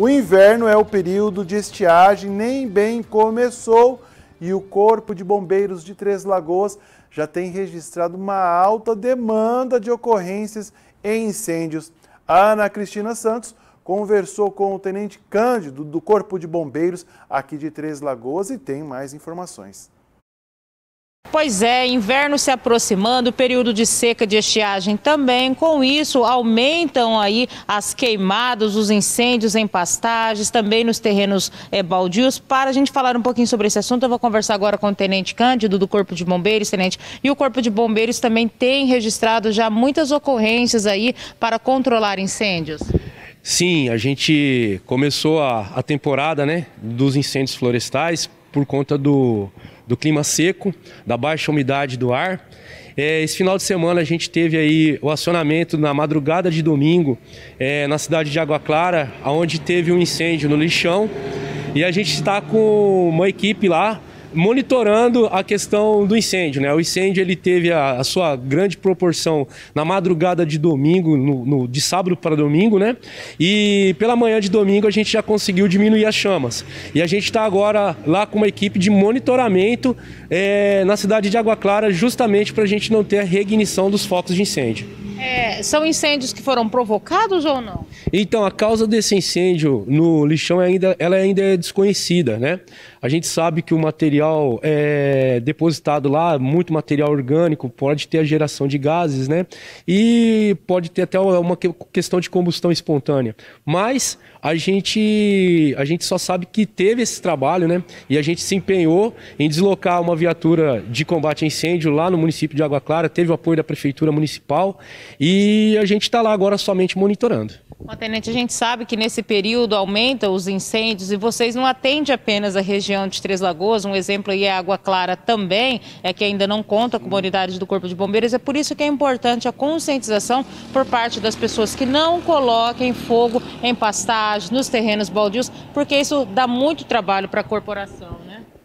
O inverno é o período de estiagem, nem bem começou e o Corpo de Bombeiros de Três Lagoas já tem registrado uma alta demanda de ocorrências em incêndios. Ana Cristina Santos conversou com o Tenente Cândido do Corpo de Bombeiros aqui de Três Lagoas e tem mais informações. Pois é, inverno se aproximando, período de seca de estiagem também. Com isso, aumentam aí as queimadas, os incêndios em pastagens, também nos terrenos é, baldios. Para a gente falar um pouquinho sobre esse assunto, eu vou conversar agora com o Tenente Cândido, do Corpo de Bombeiros, Tenente. E o Corpo de Bombeiros também tem registrado já muitas ocorrências aí para controlar incêndios. Sim, a gente começou a, a temporada né, dos incêndios florestais por conta do, do clima seco, da baixa umidade do ar. É, esse final de semana a gente teve aí o acionamento na madrugada de domingo é, na cidade de Água Clara, onde teve um incêndio no lixão. E a gente está com uma equipe lá monitorando a questão do incêndio. Né? O incêndio ele teve a, a sua grande proporção na madrugada de domingo, no, no, de sábado para domingo, né? E pela manhã de domingo a gente já conseguiu diminuir as chamas. E a gente está agora lá com uma equipe de monitoramento é, na cidade de Água Clara, justamente para a gente não ter a reignição dos focos de incêndio. É, são incêndios que foram provocados ou não? Então, a causa desse incêndio no lixão é ainda, ela ainda é desconhecida, né? A gente sabe que o material é depositado lá, muito material orgânico, pode ter a geração de gases, né? E pode ter até uma questão de combustão espontânea. Mas a gente, a gente só sabe que teve esse trabalho, né? E a gente se empenhou em deslocar uma viatura de combate a incêndio lá no município de Água Clara, teve o apoio da Prefeitura Municipal e a gente está lá agora somente monitorando tenente, a gente sabe que nesse período aumenta os incêndios e vocês não atendem apenas a região de Três Lagoas, um exemplo aí é Água Clara também, é que ainda não conta com unidades do Corpo de Bombeiros, é por isso que é importante a conscientização por parte das pessoas que não coloquem fogo em pastagens, nos terrenos baldios, porque isso dá muito trabalho para a corporação.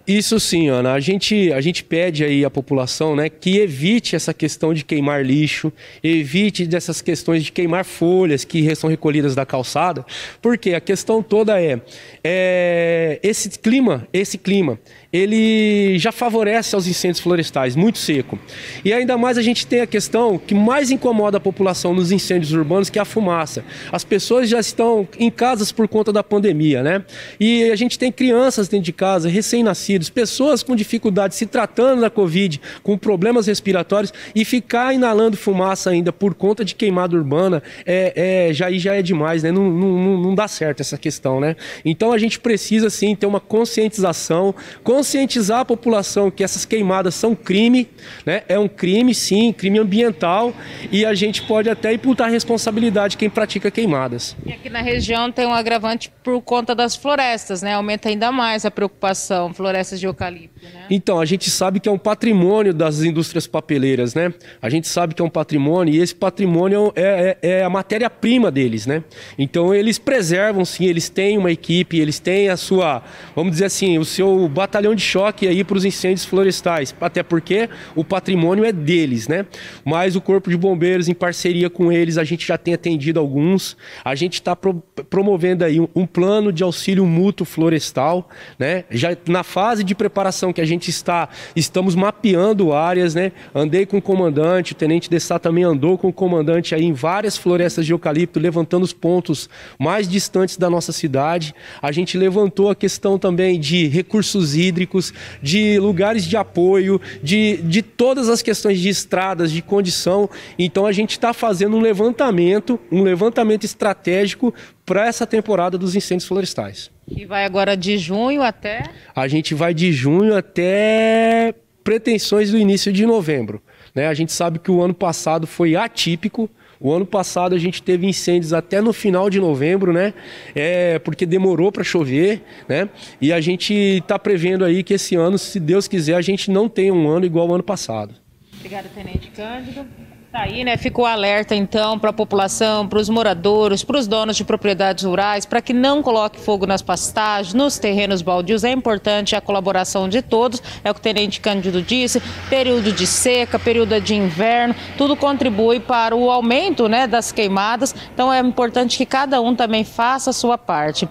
Isso sim, Ana. A gente, a gente pede aí à população né, que evite essa questão de queimar lixo, evite dessas questões de queimar folhas que são recolhidas da calçada, porque a questão toda é, é esse clima, esse clima, ele já favorece aos incêndios florestais, muito seco. E ainda mais a gente tem a questão que mais incomoda a população nos incêndios urbanos, que é a fumaça. As pessoas já estão em casas por conta da pandemia, né? E a gente tem crianças dentro de casa, recém-nascidas, pessoas com dificuldade se tratando da Covid, com problemas respiratórios e ficar inalando fumaça ainda por conta de queimada urbana, é, é, já, já é demais, né? Não, não, não dá certo essa questão, né? Então a gente precisa sim ter uma conscientização, conscientizar a população que essas queimadas são crime, né? É um crime sim, crime ambiental e a gente pode até imputar responsabilidade quem pratica queimadas. E aqui na região tem um agravante por conta das florestas, né? Aumenta ainda mais a preocupação, floresta florestas de eucalipto, né? Então, a gente sabe que é um patrimônio das indústrias papeleiras, né? A gente sabe que é um patrimônio e esse patrimônio é, é, é a matéria-prima deles, né? Então, eles preservam, sim, eles têm uma equipe, eles têm a sua, vamos dizer assim, o seu batalhão de choque aí para os incêndios florestais, até porque o patrimônio é deles, né? Mas o Corpo de Bombeiros, em parceria com eles, a gente já tem atendido alguns, a gente está pro, promovendo aí um, um plano de auxílio mútuo florestal, né? Já na fase fase de preparação que a gente está, estamos mapeando áreas, né? Andei com o comandante, o tenente Dessá também andou com o comandante aí em várias florestas de eucalipto, levantando os pontos mais distantes da nossa cidade. A gente levantou a questão também de recursos hídricos, de lugares de apoio, de, de todas as questões de estradas, de condição. Então a gente está fazendo um levantamento, um levantamento estratégico para essa temporada dos incêndios florestais. E vai agora de junho até? A gente vai de junho até pretensões do início de novembro. Né? A gente sabe que o ano passado foi atípico. O ano passado a gente teve incêndios até no final de novembro, né? É, porque demorou para chover, né? E a gente está prevendo aí que esse ano, se Deus quiser, a gente não tenha um ano igual ao ano passado. Obrigada, Tenente Cândido. Tá aí, né? Ficou alerta então para a população, para os moradores, para os donos de propriedades rurais, para que não coloque fogo nas pastagens, nos terrenos baldios. É importante a colaboração de todos, é o que o Tenente Cândido disse. Período de seca, período de inverno, tudo contribui para o aumento né, das queimadas. Então é importante que cada um também faça a sua parte.